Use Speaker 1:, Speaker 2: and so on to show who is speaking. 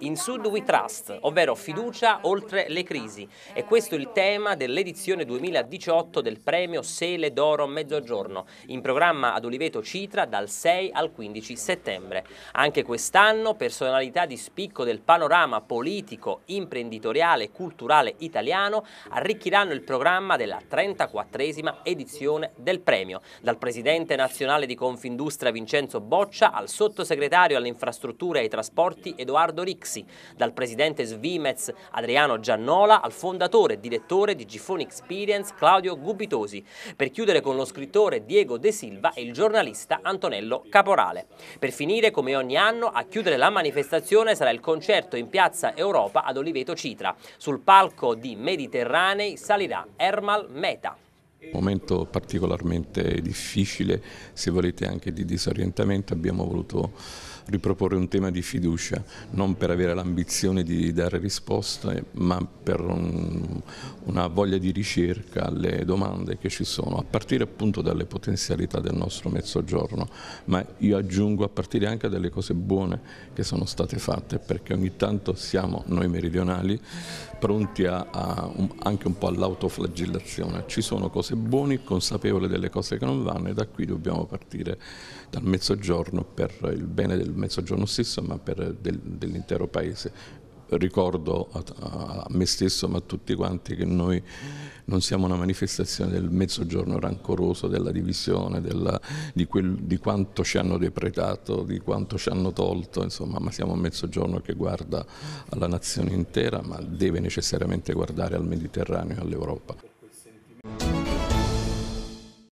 Speaker 1: In Sud We Trust, ovvero fiducia oltre le crisi. E questo è il tema dell'edizione 2018 del premio Sele d'Oro Mezzogiorno, in programma ad Oliveto Citra dal 6 al 15 settembre. Anche quest'anno personalità di spicco del panorama politico, imprenditoriale e culturale italiano arricchiranno il programma della 34esima edizione del premio, dal presidente nazionale di Confindustria Vincenzo Boccia al sottosegretario alle infrastrutture e ai trasporti Edoardo Rixi, dal presidente Svimez Adriano Giannola al fondatore e direttore di Gifone Experience Claudio Gubitosi, per chiudere con lo scrittore Diego De Silva e il giornalista Antonello Caporale. Per finire, come ogni anno, a chiudere la manifestazione sarà il concerto in Piazza Europa ad Oliveto Citra. Sul palco di Mediterranei salirà Ermal Meta
Speaker 2: momento particolarmente difficile, se volete anche di disorientamento, abbiamo voluto riproporre un tema di fiducia, non per avere l'ambizione di dare risposte, ma per un una voglia di ricerca alle domande che ci sono, a partire appunto dalle potenzialità del nostro mezzogiorno, ma io aggiungo a partire anche dalle cose buone che sono state fatte, perché ogni tanto siamo noi meridionali pronti a, a un, anche un po' all'autoflagellazione. Ci sono cose buone, consapevoli delle cose che non vanno e da qui dobbiamo partire dal mezzogiorno per il bene del mezzogiorno stesso, ma per del, dell'intero paese ricordo a, a, me stesso ma a tutti quanti che noi non siamo una manifestazione del mezzogiorno rancoroso, della divisione, della, di, quel, di, quanto ci hanno depredato, di quanto ci hanno tolto, insomma, ma siamo un mezzogiorno che guarda alla nazione intera, ma deve necessariamente guardare al Mediterraneo e all'Europa.